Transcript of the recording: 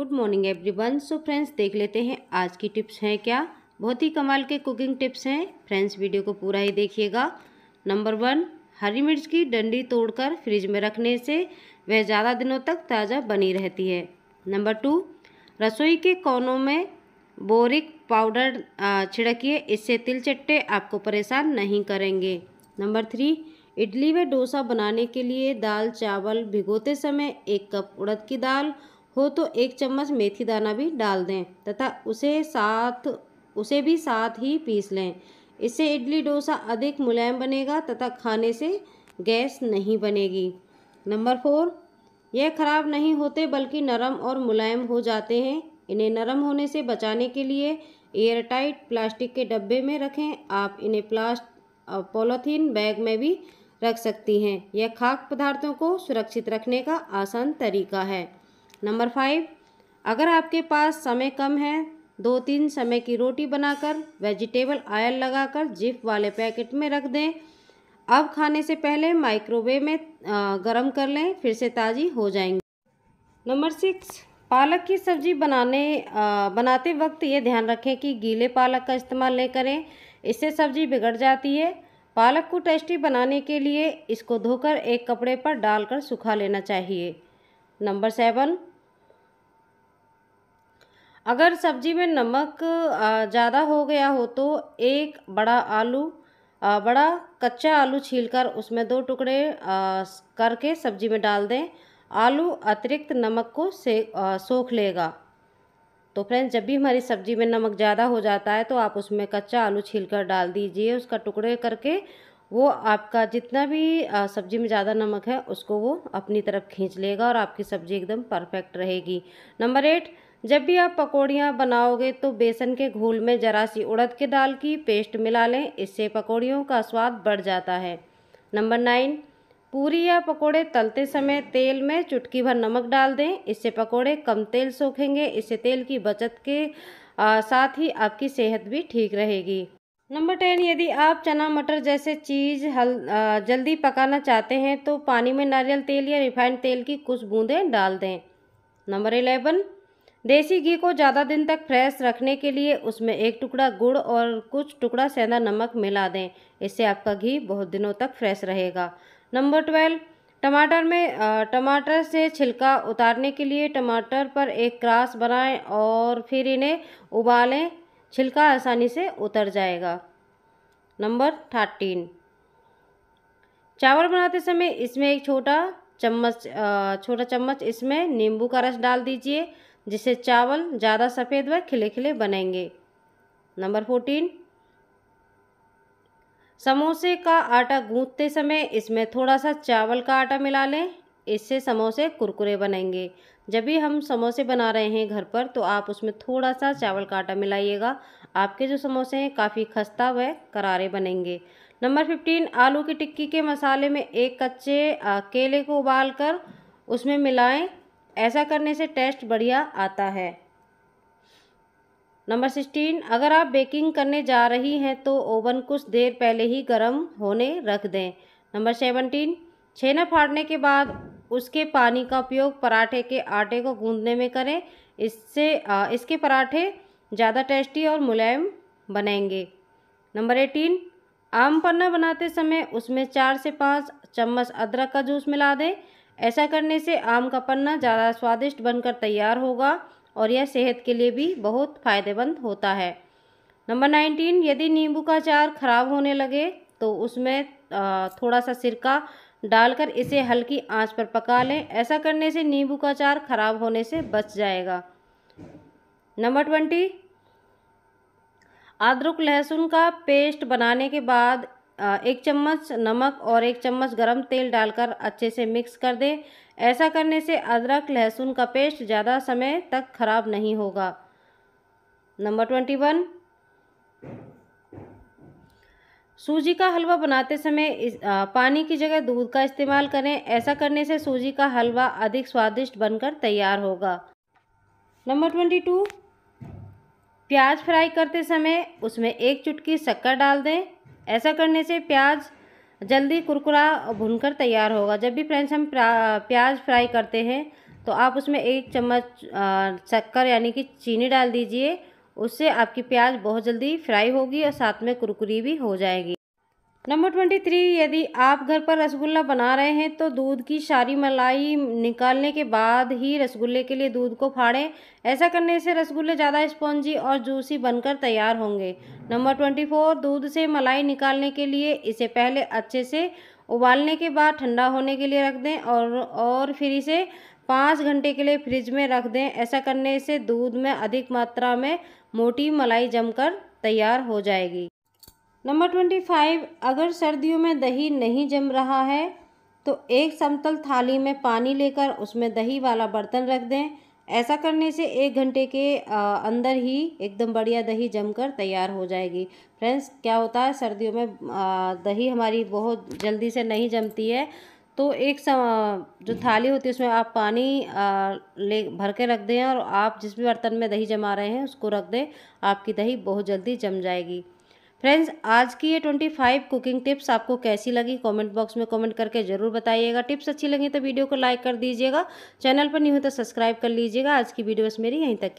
good morning everyone so friends देख लेते हैं आज की टिप्स हैं क्या बहुत ही कमाल के कुकिंग टिप्स हैं फ्रेंड्स वीडियो को पूरा ही देखिएगा नंबर वन हरी मिर्च की डंडी तोड़कर फ्रिज में रखने से वह ज़्यादा दिनों तक ताज़ा बनी रहती है नंबर टू रसोई के कोनों में बोरिक पाउडर छिड़किए इससे तिल चट्टे आपको परेशान नहीं करेंगे नंबर थ्री इडली व डोसा बनाने के लिए दाल चावल भिगोते समय एक कप उड़द की दाल हो तो एक चम्मच मेथी दाना भी डाल दें तथा उसे साथ उसे भी साथ ही पीस लें इससे इडली डोसा अधिक मुलायम बनेगा तथा खाने से गैस नहीं बनेगी नंबर फोर यह खराब नहीं होते बल्कि नरम और मुलायम हो जाते हैं इन्हें नरम होने से बचाने के लिए एयरटाइट प्लास्टिक के डब्बे में रखें आप इन्हें प्लास्ट पॉलीथीन बैग में भी रख सकती हैं यह खाद्य पदार्थों को सुरक्षित रखने का आसान तरीका है नंबर फाइव अगर आपके पास समय कम है दो तीन समय की रोटी बनाकर वेजिटेबल ऑयल लगाकर जिप वाले पैकेट में रख दें अब खाने से पहले माइक्रोवेव में गर्म कर लें फिर से ताज़ी हो जाएंगी नंबर सिक्स पालक की सब्जी बनाने बनाते वक्त ये ध्यान रखें कि गीले पालक का इस्तेमाल नहीं करें इससे सब्जी बिगड़ जाती है पालक को टेस्टी बनाने के लिए इसको धोकर एक कपड़े पर डालकर सुखा लेना चाहिए नंबर सेवन अगर सब्जी में नमक ज़्यादा हो गया हो तो एक बड़ा आलू बड़ा कच्चा आलू छीलकर उसमें दो टुकड़े करके सब्जी में डाल दें आलू अतिरिक्त नमक को से सोख लेगा तो फ्रेंड्स जब भी हमारी सब्ज़ी में नमक ज़्यादा हो जाता है तो आप उसमें कच्चा आलू छीलकर डाल दीजिए उसका टुकड़े करके वो आपका जितना भी सब्ज़ी में ज़्यादा नमक है उसको वो अपनी तरफ खींच लेगा और आपकी सब्ज़ी एकदम परफेक्ट रहेगी नंबर एट जब भी आप पकौड़ियाँ बनाओगे तो बेसन के घोल में जरा सी उड़द के दाल की पेस्ट मिला लें इससे पकौड़ियों का स्वाद बढ़ जाता है नंबर नाइन पूरी या पकौड़े तलते समय तेल में चुटकी भर नमक डाल दें इससे पकौड़े कम तेल सोखेंगे इससे तेल की बचत के आ, साथ ही आपकी सेहत भी ठीक रहेगी नंबर टेन यदि आप चना मटर जैसे चीज़ हल आ, जल्दी पकाना चाहते हैं तो पानी में नारियल तेल या रिफाइंड तेल की कुछ बूंदें डाल दें नंबर एलेवन देसी घी को ज़्यादा दिन तक फ्रेश रखने के लिए उसमें एक टुकड़ा गुड़ और कुछ टुकड़ा सेंधा नमक मिला दें इससे आपका घी बहुत दिनों तक फ्रेश रहेगा नंबर ट्वेल्व टमाटर में टमाटर से छिलका उतारने के लिए टमाटर पर एक क्रास बनाएं और फिर इन्हें उबालें छिलका आसानी से उतर जाएगा नंबर थर्टीन चावल बनाते समय इसमें एक छोटा चम्मच छोटा चम्मच इसमें नींबू का रस डाल दीजिए जिससे चावल ज़्यादा सफ़ेद व खिले खिले बनेंगे नंबर फोर्टीन समोसे का आटा गूंथते समय इसमें थोड़ा सा चावल का आटा मिला लें इससे समोसे कुरकुरे बनेंगे जब भी हम समोसे बना रहे हैं घर पर तो आप उसमें थोड़ा सा चावल का आटा मिलाइएगा आपके जो समोसे हैं काफ़ी खस्ता व करारे बनेंगे नंबर फिफ्टीन आलू की टिक्की के मसाले में एक कच्चे केले को उबाल कर उसमें मिलाएं ऐसा करने से टेस्ट बढ़िया आता है नंबर सिक्सटीन अगर आप बेकिंग करने जा रही हैं तो ओवन कुछ देर पहले ही गर्म होने रख दें नंबर सेवनटीन छेना फाड़ने के बाद उसके पानी का उपयोग पराठे के आटे को गूंदने में करें इससे इसके पराठे ज़्यादा टेस्टी और मुलायम बनेंगे नंबर एटीन आम पन्ना बनाते समय उसमें चार से पाँच चम्मच अदरक का जूस मिला दें ऐसा करने से आम का पन्ना ज़्यादा स्वादिष्ट बनकर तैयार होगा और यह सेहत के लिए भी बहुत फ़ायदेमंद होता है नंबर नाइनटीन यदि नींबू का अचार खराब होने लगे तो उसमें थोड़ा सा सिरका डालकर इसे हल्की आंच पर पका लें ऐसा करने से नींबू का अचार खराब होने से बच जाएगा नंबर ट्वेंटी अदरक लहसुन का पेस्ट बनाने के बाद एक चम्मच नमक और एक चम्मच गरम तेल डालकर अच्छे से मिक्स कर दें ऐसा करने से अदरक लहसुन का पेस्ट ज़्यादा समय तक खराब नहीं होगा नंबर ट्वेंटी वन सूजी का हलवा बनाते समय इस, पानी की जगह दूध का इस्तेमाल करें ऐसा करने से सूजी का हलवा अधिक स्वादिष्ट बनकर तैयार होगा नंबर ट्वेंटी टू प्याज फ्राई करते समय उसमें एक चुटकी शक्कर डाल दें ऐसा करने से प्याज जल्दी कुरकुरा भुनकर तैयार होगा जब भी फ्रेंड्स हम प्याज फ्राई करते हैं तो आप उसमें एक चम्मच शक्कर यानी कि चीनी डाल दीजिए उससे आपकी प्याज बहुत जल्दी फ्राई होगी और साथ में कुरकुरी भी हो जाएगी नंबर ट्वेंटी थ्री यदि आप घर पर रसगुल्ला बना रहे हैं तो दूध की सारी मलाई निकालने के बाद ही रसगुल्ले के लिए दूध को फाड़ें ऐसा करने से रसगुल्ले ज़्यादा स्पॉन्जी और जूसी बनकर तैयार होंगे नंबर ट्वेंटी फोर दूध से मलाई निकालने के लिए इसे पहले अच्छे से उबालने के बाद ठंडा होने के लिए रख दें और और फिर इसे पाँच घंटे के लिए फ्रिज में रख दें ऐसा करने से दूध में अधिक मात्रा में मोटी मलाई जमकर तैयार हो जाएगी नंबर ट्वेंटी फाइव अगर सर्दियों में दही नहीं जम रहा है तो एक समतल थाली में पानी लेकर उसमें दही वाला बर्तन रख दें ऐसा करने से एक घंटे के अंदर ही एकदम बढ़िया दही जमकर तैयार हो जाएगी फ्रेंड्स क्या होता है सर्दियों में दही हमारी बहुत जल्दी से नहीं जमती है तो एक जो थाली होती है उसमें आप पानी ले भर के रख दें और आप जिस भी बर्तन में दही जमा रहे हैं उसको रख दें आपकी दही बहुत जल्दी जम जाएगी फ्रेंड्स आज की ये 25 कुकिंग टिप्स आपको कैसी लगी कमेंट बॉक्स में कमेंट करके ज़रूर बताइएगा टिप्स अच्छी लगी तो वीडियो को लाइक कर दीजिएगा चैनल पर नहीं हो तो सब्सक्राइब कर लीजिएगा आज की वीडियो बस मेरी यहीं तक